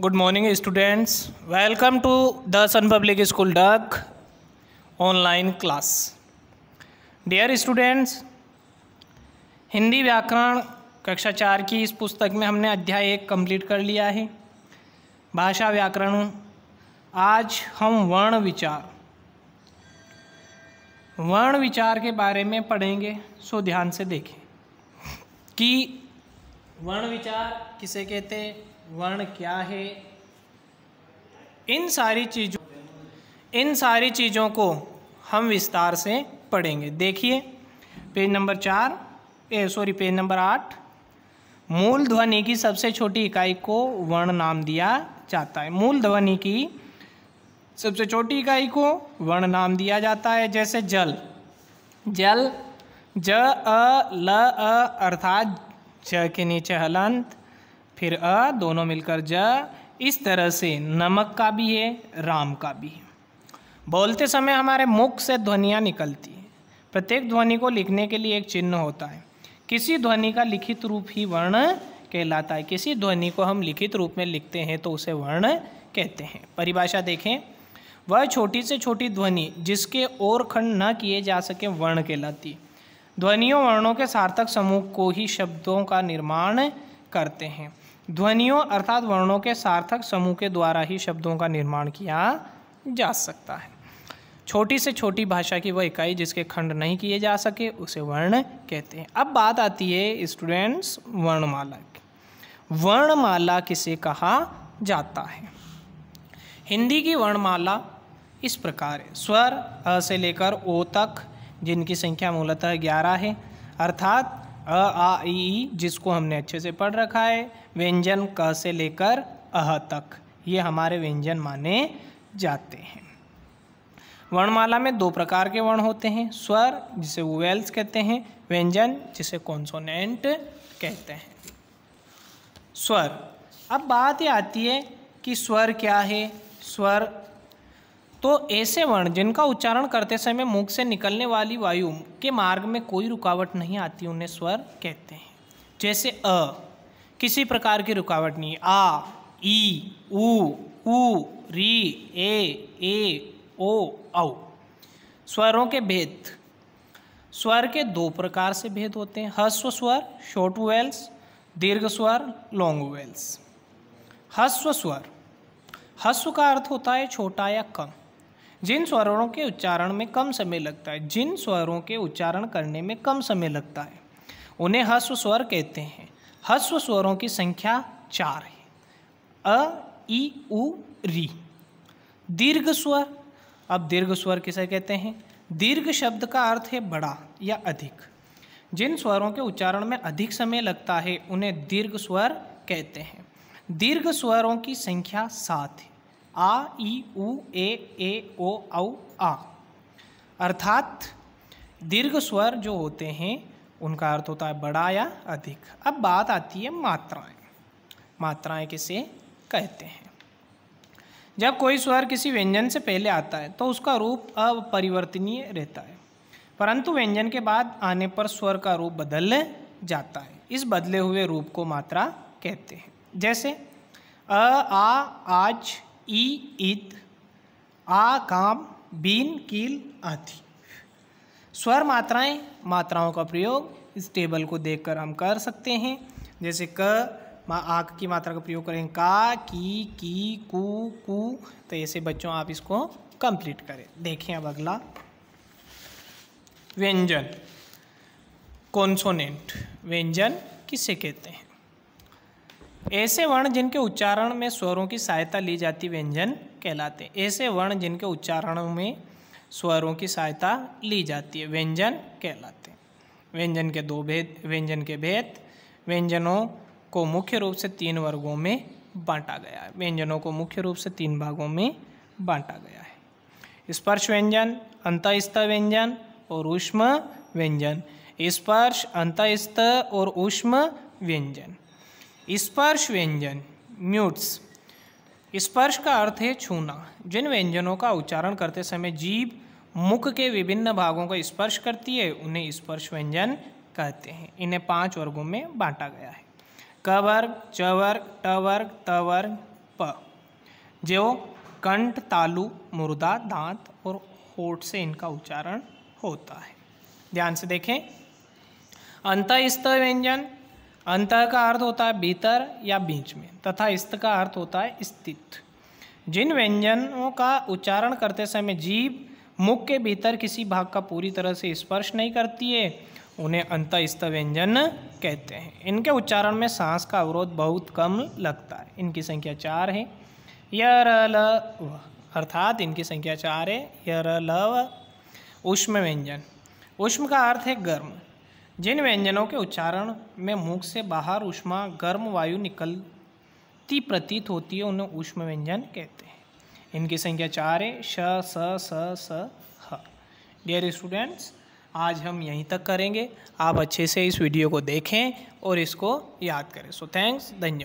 good morning students welcome to the sun public school डक online class dear students Hindi व्याकरण कक्षा चार की इस पुस्तक में हमने अध्याय एक कंप्लीट कर लिया है भाषा व्याकरण आज हम वर्ण विचार वर्ण विचार के बारे में पढ़ेंगे सो ध्यान से देखें कि वर्ण विचार किसे कहते हैं वर्ण क्या है इन सारी चीज़ों इन सारी चीज़ों को हम विस्तार से पढ़ेंगे देखिए पेज नंबर चार ए सॉरी पेज नंबर आठ मूल ध्वनि की सबसे छोटी इकाई को वर्ण नाम दिया जाता है मूल ध्वनि की सबसे छोटी इकाई को वर्ण नाम दिया जाता है जैसे जल जल ज अ ल अ अर्थात ज के नीचे हलंत फिर अ दोनों मिलकर ज इस तरह से नमक का भी है राम का भी है बोलते समय हमारे मुख से ध्वनियाँ निकलती हैं प्रत्येक ध्वनि को लिखने के लिए एक चिन्ह होता है किसी ध्वनि का लिखित रूप ही वर्ण कहलाता है किसी ध्वनि को हम लिखित रूप में लिखते हैं तो उसे वर्ण कहते हैं परिभाषा देखें वह छोटी से छोटी ध्वनि जिसके और खंड न किए जा सके वर्ण कहलाती ध्वनियों वर्णों के सार्थक समूह को ही शब्दों का निर्माण करते हैं ध्वनियों अर्थात वर्णों के सार्थक समूह के द्वारा ही शब्दों का निर्माण किया जा सकता है छोटी से छोटी भाषा की वह इकाई जिसके खंड नहीं किए जा सके उसे वर्ण कहते हैं अब बात आती है स्टूडेंट्स वर्णमाला की वर्णमाला किसे कहा जाता है हिंदी की वर्णमाला इस प्रकार है स्वर अ से लेकर ओ तक जिनकी संख्या मूलतः ग्यारह है अर्थात अ आ ई जिसको हमने अच्छे से पढ़ रखा है व्यंजन क से लेकर अह तक ये हमारे व्यंजन माने जाते हैं वर्णमाला में दो प्रकार के वर्ण होते हैं स्वर जिसे वेल्स कहते हैं व्यंजन जिसे कॉन्सोनेंट कहते हैं स्वर अब बात ये आती है कि स्वर क्या है स्वर तो ऐसे वर्ण जिनका उच्चारण करते समय मुख से निकलने वाली वायु के मार्ग में कोई रुकावट नहीं आती उन्हें स्वर कहते हैं जैसे अ किसी प्रकार की रुकावट नहीं आ ई उ उ री ए ए ओ औ स्वरों के भेद स्वर के दो प्रकार से भेद होते हैं हस्व स्वर शॉर्ट वेल्स दीर्घ स्वर लॉन्ग वेल्स हस्व स्वर हस्व का अर्थ होता है छोटा या कम जिन स्वरों के उच्चारण में कम समय लगता है जिन स्वरों के उच्चारण करने में कम समय लगता है उन्हें हस्व स्वर कहते हैं हस्व स्वरों की संख्या चार है अ ई उ री दीर्घ स्वर अब दीर्घ स्वर किसे कहते हैं दीर्घ शब्द का अर्थ है बड़ा या अधिक जिन स्वरों के उच्चारण में अधिक समय लगता है उन्हें दीर्घ स्वर कहते हैं दीर्घ स्वरों की संख्या सात है आ ई उ ए ए ओ औ आ अर्थात दीर्घ स्वर जो होते हैं उनका अर्थ होता है बड़ा या अधिक अब बात आती है मात्राएं मात्राएं किसे कहते हैं जब कोई स्वर किसी व्यंजन से पहले आता है तो उसका रूप अपरिवर्तनीय रहता है परंतु व्यंजन के बाद आने पर स्वर का रूप बदल जाता है इस बदले हुए रूप को मात्रा कहते हैं जैसे अ आ आज ई इत आ काम बीन कील आदि स्वर मात्राएं मात्राओं का प्रयोग इस टेबल को देखकर हम कर सकते हैं जैसे क मा आक की मात्रा का प्रयोग करें का की की कु कु तो ऐसे बच्चों आप इसको कंप्लीट करें देखें अब अगला व्यंजन कॉन्सोनेंट व्यंजन किसे कहते हैं ऐसे वर्ण जिनके उच्चारण में स्वरों की सहायता ली जाती व्यंजन कहलाते हैं ऐसे वर्ण जिनके उच्चारण में स्वरों की सहायता ली जाती है व्यंजन कहलाते हैं व्यंजन के दो भेद व्यंजन के भेद व्यंजनों को मुख्य रूप से तीन वर्गों में बांटा गया है व्यंजनों को मुख्य रूप से तीन भागों में बांटा गया है स्पर्श व्यंजन अंतस्थ व्यंजन और उष्म व्यंजन स्पर्श अंतस्थ और उष्म व्यंजन स्पर्श व्यंजन म्यूट्स स्पर्श का अर्थ है छूना जिन व्यंजनों का उच्चारण करते समय जीव मुख के विभिन्न भागों का स्पर्श करती है उन्हें स्पर्श व्यंजन कहते हैं इन्हें पांच वर्गों में बांटा गया है क वर्ग च वर्ग ट वर्ग त वर्ग प जो कंठ तालु मुर्दा दांत और होठ से इनका उच्चारण होता है ध्यान से देखें अंतस्त व्यंजन अंत का अर्थ होता है भीतर या बीच में तथा इस्त का अर्थ होता है स्थित जिन व्यंजनों का उच्चारण करते समय जीव मुख के भीतर किसी भाग का पूरी तरह से स्पर्श नहीं करती है उन्हें अंतस्त व्यंजन कहते हैं इनके उच्चारण में सांस का अवरोध बहुत कम लगता है इनकी संख्या चार है यर ल अर्थात इनकी संख्या चार है यर लव उष्म व्यंजन उष्म का अर्थ है गर्म जिन व्यंजनों के उच्चारण में मुख से बाहर उष्मा गर्म वायु निकलती प्रतीत होती है उन्हें उष्म व्यंजन कहते हैं इनकी संख्या चार है श स स स ह डियर स्टूडेंट्स आज हम यहीं तक करेंगे आप अच्छे से इस वीडियो को देखें और इसको याद करें सो थैंक्स धन्यवाद